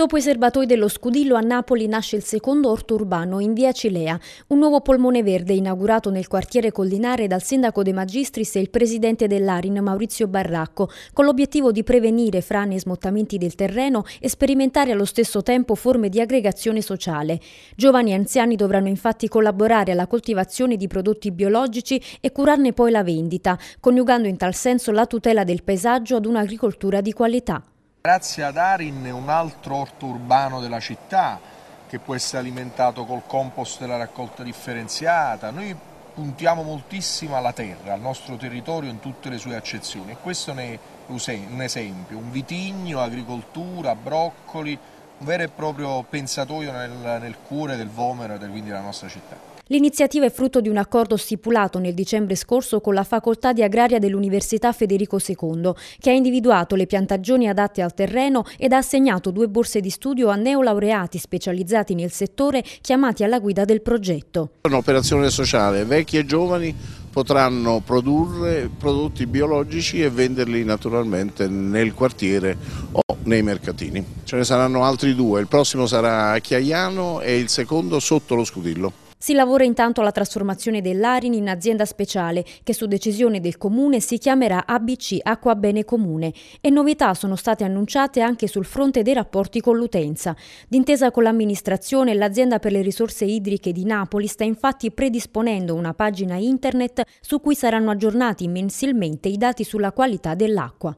Dopo i serbatoi dello Scudillo a Napoli nasce il secondo orto urbano in via Cilea, un nuovo polmone verde inaugurato nel quartiere collinare dal sindaco De Magistris e il presidente dell'Arin Maurizio Barracco, con l'obiettivo di prevenire frane e smottamenti del terreno e sperimentare allo stesso tempo forme di aggregazione sociale. Giovani e anziani dovranno infatti collaborare alla coltivazione di prodotti biologici e curarne poi la vendita, coniugando in tal senso la tutela del paesaggio ad un'agricoltura di qualità. Grazie ad Arin un altro orto urbano della città che può essere alimentato col compost della raccolta differenziata. Noi puntiamo moltissimo alla terra, al nostro territorio in tutte le sue accezioni e questo ne è un esempio, un vitigno, agricoltura, broccoli, un vero e proprio pensatoio nel, nel cuore del Vomero e quindi della nostra città. L'iniziativa è frutto di un accordo stipulato nel dicembre scorso con la Facoltà di Agraria dell'Università Federico II, che ha individuato le piantagioni adatte al terreno ed ha assegnato due borse di studio a neolaureati specializzati nel settore chiamati alla guida del progetto. È un'operazione sociale, vecchi e giovani potranno produrre prodotti biologici e venderli naturalmente nel quartiere o nei mercatini. Ce ne saranno altri due, il prossimo sarà a Chiaiano e il secondo sotto lo Scudillo. Si lavora intanto alla trasformazione dell'Arin in azienda speciale che su decisione del comune si chiamerà ABC Acqua Bene Comune e novità sono state annunciate anche sul fronte dei rapporti con l'utenza. D'intesa con l'amministrazione, l'azienda per le risorse idriche di Napoli sta infatti predisponendo una pagina internet su cui saranno aggiornati mensilmente i dati sulla qualità dell'acqua.